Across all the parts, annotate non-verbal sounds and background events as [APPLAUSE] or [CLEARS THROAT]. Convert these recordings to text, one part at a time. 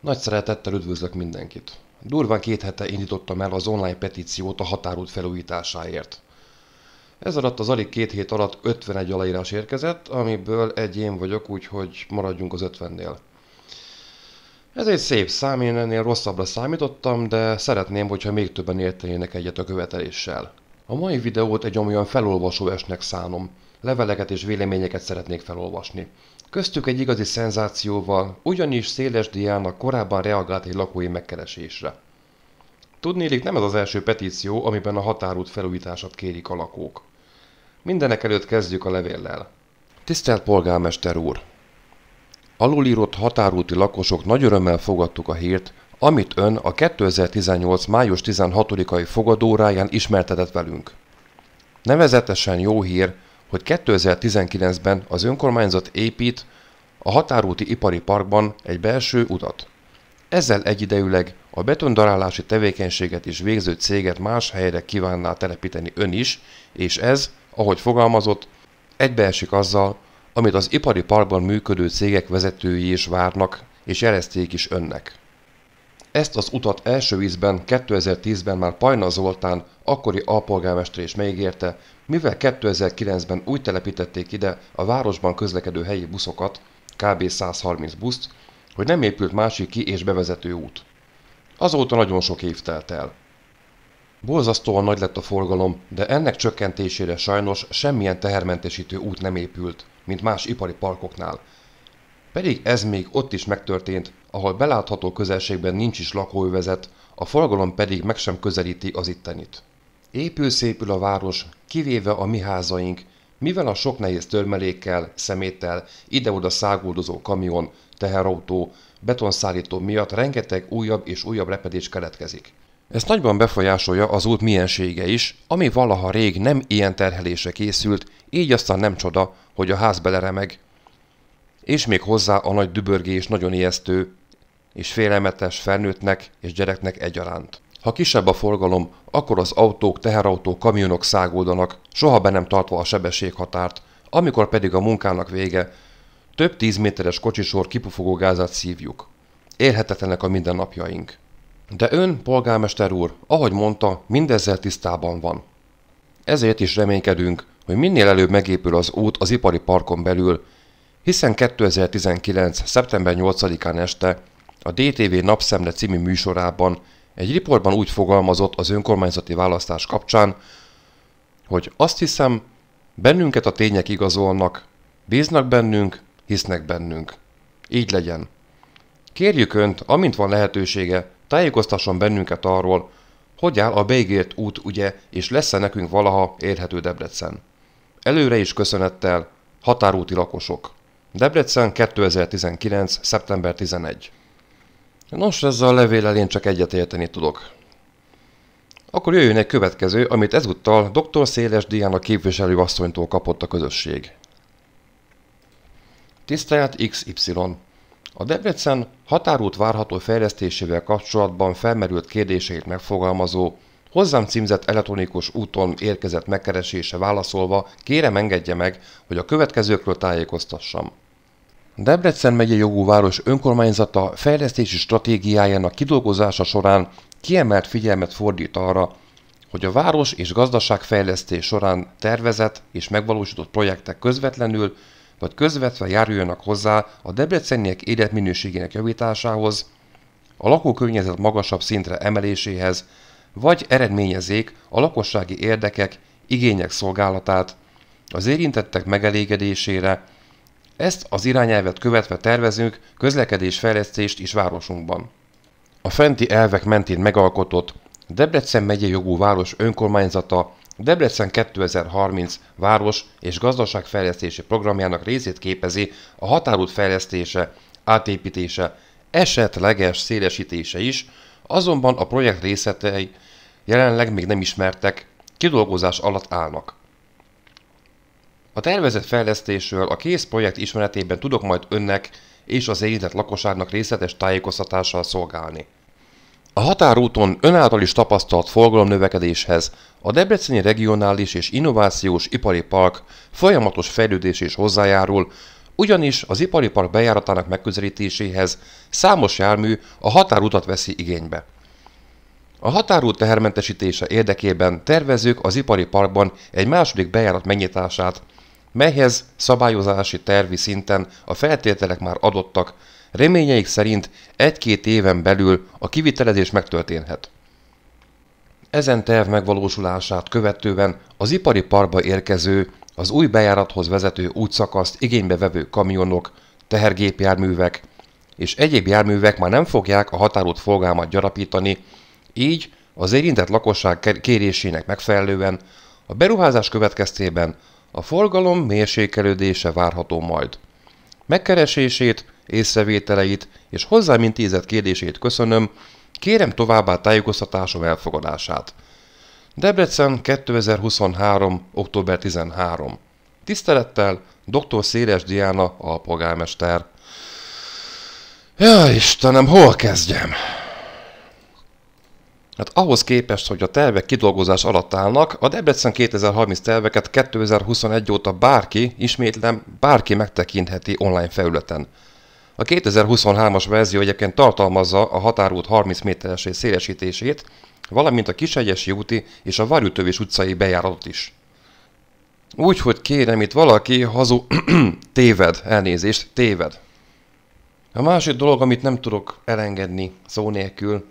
Nagy szeretettel üdvözlök mindenkit! Durván két hete indítottam el az online petíciót a határút felújításáért. Ez alatt az alig két hét alatt 51 aláírás érkezett, amiből egy én vagyok, úgyhogy maradjunk az 50-nél. Ez egy szép szám, én ennél rosszabbra számítottam, de szeretném, hogyha még többen értenének egyet a követeléssel. A mai videót egy olyan felolvasó esnek szánom. Leveleket és véleményeket szeretnék felolvasni. Köztük egy igazi szenzációval, ugyanis Széles Diana korábban reagált egy lakói megkeresésre. Tudnélik, nem ez az első petíció, amiben a határút felújítását kérik a lakók. Mindenek előtt kezdjük a levéllel. Tisztelt polgármester úr! Alulírott határúti lakosok nagy örömmel fogadtuk a hírt, amit ön a 2018. május 16-ai fogadóráján ismertetett velünk. Nevezetesen jó hír, hogy 2019-ben az önkormányzat épít a határúti ipari parkban egy belső utat. Ezzel egyidejűleg a betondarálási tevékenységet is végző céget más helyre kívánná telepíteni ön is, és ez, ahogy fogalmazott, egybeesik azzal, amit az ipari parkban működő cégek vezetői is várnak, és jelezték is önnek. Ezt az utat első vízben 2010-ben már Pajna Zoltán, akkori alpolgármester is megígérte, mivel 2009-ben úgy telepítették ide a városban közlekedő helyi buszokat, kb. 130 buszt, hogy nem épült másik ki- és bevezető út. Azóta nagyon sok év telt el. Borzasztóan nagy lett a forgalom, de ennek csökkentésére sajnos semmilyen tehermentesítő út nem épült, mint más ipari parkoknál. Pedig ez még ott is megtörtént, ahol belátható közelségben nincs is lakóövezet, a forgalom pedig meg sem közelíti az ittenit. Épül szépül a város, kivéve a mi házaink, mivel a sok nehéz törmelékkel, szeméttel, ide-oda száguldozó kamion, teherautó, betonszállító miatt rengeteg újabb és újabb repedés keletkezik. Ez nagyban befolyásolja az út miensége is, ami valaha rég nem ilyen terhelése készült, így aztán nem csoda, hogy a ház beleremeg. És még hozzá a nagy dübörgés nagyon ijesztő, és félelmetes felnőttnek és gyereknek egyaránt. Ha kisebb a forgalom, akkor az autók, teherautók, kamionok száguldanak, soha be nem tartva a sebességhatárt, amikor pedig a munkának vége, több tíz méteres kocsisor kipufogó gázát szívjuk. Élhetetlenek a mindennapjaink. De ön, polgármester úr, ahogy mondta, mindezzel tisztában van. Ezért is reménykedünk, hogy minél előbb megépül az út az ipari parkon belül, hiszen 2019. szeptember 8-án este a DTV Napszemle című műsorában egy riportban úgy fogalmazott az önkormányzati választás kapcsán, hogy azt hiszem, bennünket a tények igazolnak, bíznak bennünk, hisznek bennünk. Így legyen. Kérjük Önt, amint van lehetősége, tájékoztasson bennünket arról, hogy áll a beígért út ugye, és lesz-e nekünk valaha érhető Debrecen. Előre is köszönettel, határúti lakosok. Debrecen 2019. szeptember 11. Nos, ezzel a levéllel én csak egyet érteni tudok. Akkor jöjjön egy következő, amit ezúttal dr. Széles Diana képviselő asszonytól kapott a közösség. Tisztelt XY! A Debrecen határút várható fejlesztésével kapcsolatban felmerült kérdéseit megfogalmazó, hozzám címzett elektronikus úton érkezett megkeresése válaszolva kérem engedje meg, hogy a következőkről tájékoztassam. Debrecen megye jogú város önkormányzata fejlesztési stratégiájának kidolgozása során kiemelt figyelmet fordít arra, hogy a város és gazdaság fejlesztés során tervezett és megvalósított projektek közvetlenül vagy közvetve járuljanak hozzá a debreceniek életminőségének javításához, a lakókörnyezet magasabb szintre emeléséhez, vagy eredményezék a lakossági érdekek, igények szolgálatát, az érintettek megelégedésére, ezt az irányelvet követve tervezünk közlekedésfejlesztést is városunkban. A fenti elvek mentén megalkotott Debrecen megye jogú város önkormányzata Debrecen 2030 város és gazdaságfejlesztési programjának részét képezi a határút fejlesztése, átépítése, esetleges szélesítése is, azonban a projekt részletei jelenleg még nem ismertek, kidolgozás alatt állnak. A tervezett fejlesztésről a kész projekt ismeretében tudok majd önnek és az érintett lakosságnak részletes tájékoztatással szolgálni. A határúton önáltal is tapasztalt forgalom növekedéshez a Debreceni Regionális és Innovációs Ipari Park folyamatos fejlődés is hozzájárul, ugyanis az ipari park bejáratának megközelítéséhez számos jármű a határutat veszi igénybe. A határút tehermentesítése érdekében tervezők az ipari parkban egy második bejárat megnyitását, melyhez szabályozási tervi szinten a feltételek már adottak, reményeik szerint egy-két éven belül a kivitelezés megtörténhet. Ezen terv megvalósulását követően az ipari parkba érkező, az új bejárathoz vezető útszakaszt igénybe vevő kamionok, tehergépjárművek és egyéb járművek már nem fogják a határút forgalmat gyarapítani, így az érintett lakosság kérésének megfelelően a beruházás következtében a forgalom mérsékelődése várható majd. Megkeresését, észrevételeit és hozzám intézett kérdését köszönöm, kérem továbbá tájékoztatásom elfogadását. Debrecen 2023. október 13. Tisztelettel dr. Széles Diana alpolgármester. Ja Istenem, hol kezdjem? Hát ahhoz képest, hogy a tervek kidolgozás alatt állnak, a Debrecen 2030 terveket 2021 óta bárki, ismétlem, bárki megtekintheti online felületen. A 2023-as verzió egyébként tartalmazza a határút 30 méteres szélesítését, valamint a Kisegyesi úti és a Varjútövés utcai bejáratot is. Úgyhogy kérem, itt valaki hazu... [CLEARS THROAT] téved, elnézést, téved. A másik dolog, amit nem tudok elengedni szó nélkül,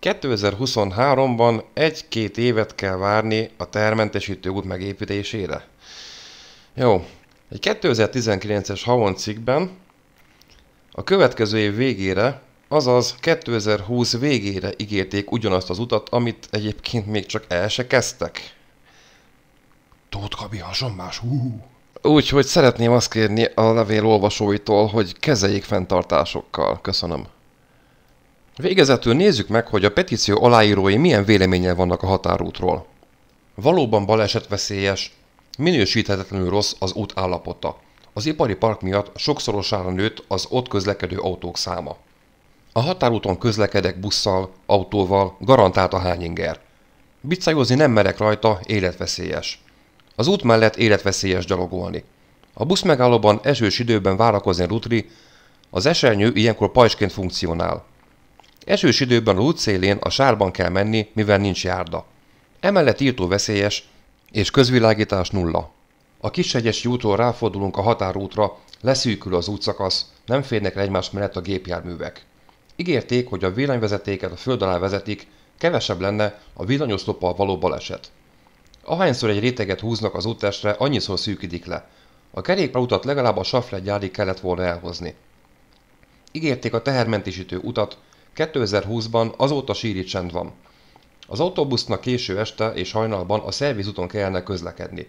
2023-ban egy-két évet kell várni a termentesítő út megépítésére. Jó, egy 2019-es Havon cikkben a következő év végére, azaz 2020 végére ígérték ugyanazt az utat, amit egyébként még csak el se kezdtek. Tóth Gabi más, hú! Úgyhogy szeretném azt kérni a levél olvasóitól, hogy kezeljék fenntartásokkal. Köszönöm. Végezetül nézzük meg, hogy a petíció aláírói milyen véleménnyel vannak a határútról. Valóban balesetveszélyes, minősíthetetlenül rossz az út állapota. Az ipari park miatt sokszorosára nőtt az ott közlekedő autók száma. A határúton közlekedek busszal, autóval, garantált a hányinger. Bicájozni nem merek rajta, életveszélyes. Az út mellett életveszélyes gyalogolni. A busz megállóban esős időben várakozni rutri, az esernyő ilyenkor pajsként funkcionál. Esős időben a út szélén a sárban kell menni, mivel nincs járda. Emellett írtó veszélyes, és közvilágítás nulla. A kisegyes úton ráfordulunk a határútra, leszűkül az útszakasz, nem férnek le egymás mellett a gépjárművek. Ígérték, hogy a villanyvezetéket a föld alá vezetik, kevesebb lenne a villanyoszloppal való baleset. Ahányszor egy réteget húznak az úttestre, annyiszor szűkidik le. A kerékpárutat legalább a Safle gyárig kellett volna elhozni. Ígérték a tehermentisítő utat, 2020-ban azóta síri csend van. Az autóbusznak késő este és hajnalban a szervizúton kellene közlekedni.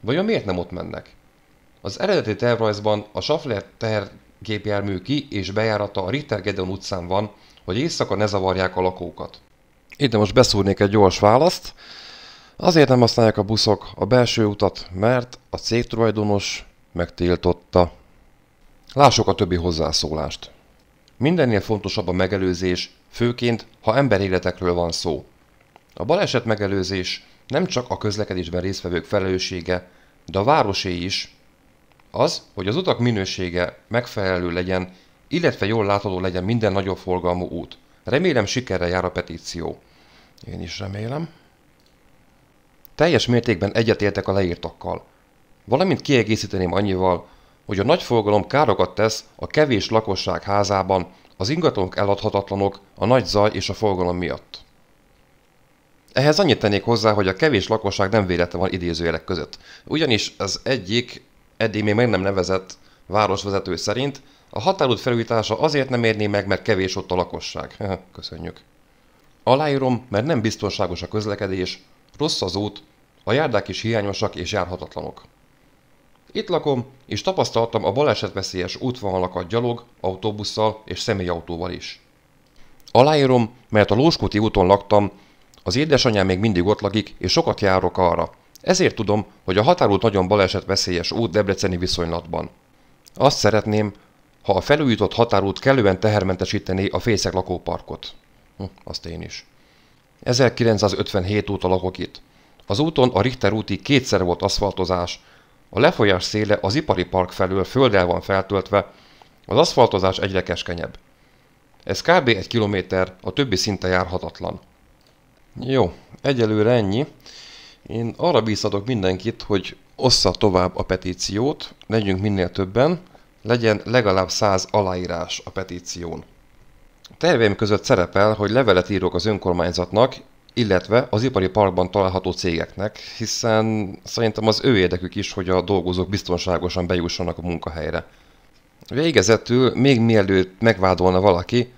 Vajon miért nem ott mennek? Az eredeti tervrajzban a Schaffler tehergépjármű ki és bejárata a Ritter Gedeon utcán van, hogy éjszaka ne zavarják a lakókat. Itt most beszúrnék egy gyors választ. Azért nem használják a buszok a belső utat, mert a cégtulajdonos megtiltotta. Lássuk a többi hozzászólást. Mindennél fontosabb a megelőzés, főként, ha emberéletekről van szó. A baleset megelőzés nem csak a közlekedésben résztvevők felelőssége, de a városé is. Az, hogy az utak minősége megfelelő legyen, illetve jól látható legyen minden nagyobb forgalmú út. Remélem sikerre jár a petíció. Én is remélem. Teljes mértékben egyetértek a leírtakkal. Valamint kiegészíteném annyival, hogy a nagy forgalom károkat tesz a kevés lakosság házában, az ingatlanok eladhatatlanok a nagy zaj és a forgalom miatt. Ehhez annyit tennék hozzá, hogy a kevés lakosság nem véletlen van idézőjelek között. Ugyanis az egyik, eddig még meg nem nevezett városvezető szerint a határút felújítása azért nem érné meg, mert kevés ott a lakosság. [LAUGHS] Köszönjük. Aláírom, mert nem biztonságos a közlekedés, rossz az út, a járdák is hiányosak és járhatatlanok. Itt lakom, és tapasztaltam a balesetveszélyes útvonalakat gyalog, autóbusszal és személyautóval is. Aláírom, mert a Lóskuti úton laktam, az édesanyám még mindig ott lakik, és sokat járok arra. Ezért tudom, hogy a határút nagyon balesetveszélyes út debreceni viszonylatban. Azt szeretném, ha a felújított határút kellően tehermentesítené a fészek lakóparkot. Hm, azt én is. 1957 óta lakok itt. Az úton a Richter úti kétszer volt aszfaltozás, a lefolyás széle az ipari park felől földel van feltöltve, az aszfaltozás egyre keskenyebb. Ez kb. egy kilométer, a többi szinte járhatatlan. Jó, egyelőre ennyi. Én arra bízhatok mindenkit, hogy ossza tovább a petíciót, legyünk minél többen, legyen legalább 100 aláírás a petíción. Terveim között szerepel, hogy levelet írok az önkormányzatnak, illetve az ipari parkban található cégeknek, hiszen szerintem az ő érdekük is, hogy a dolgozók biztonságosan bejussanak a munkahelyre. Végezetül, még mielőtt megvádolna valaki,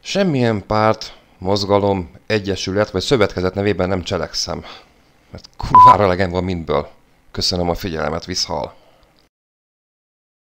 semmilyen párt, mozgalom, egyesület vagy szövetkezet nevében nem cselekszem. Mert kurvára legem van mindből. Köszönöm a figyelmet, visszhal!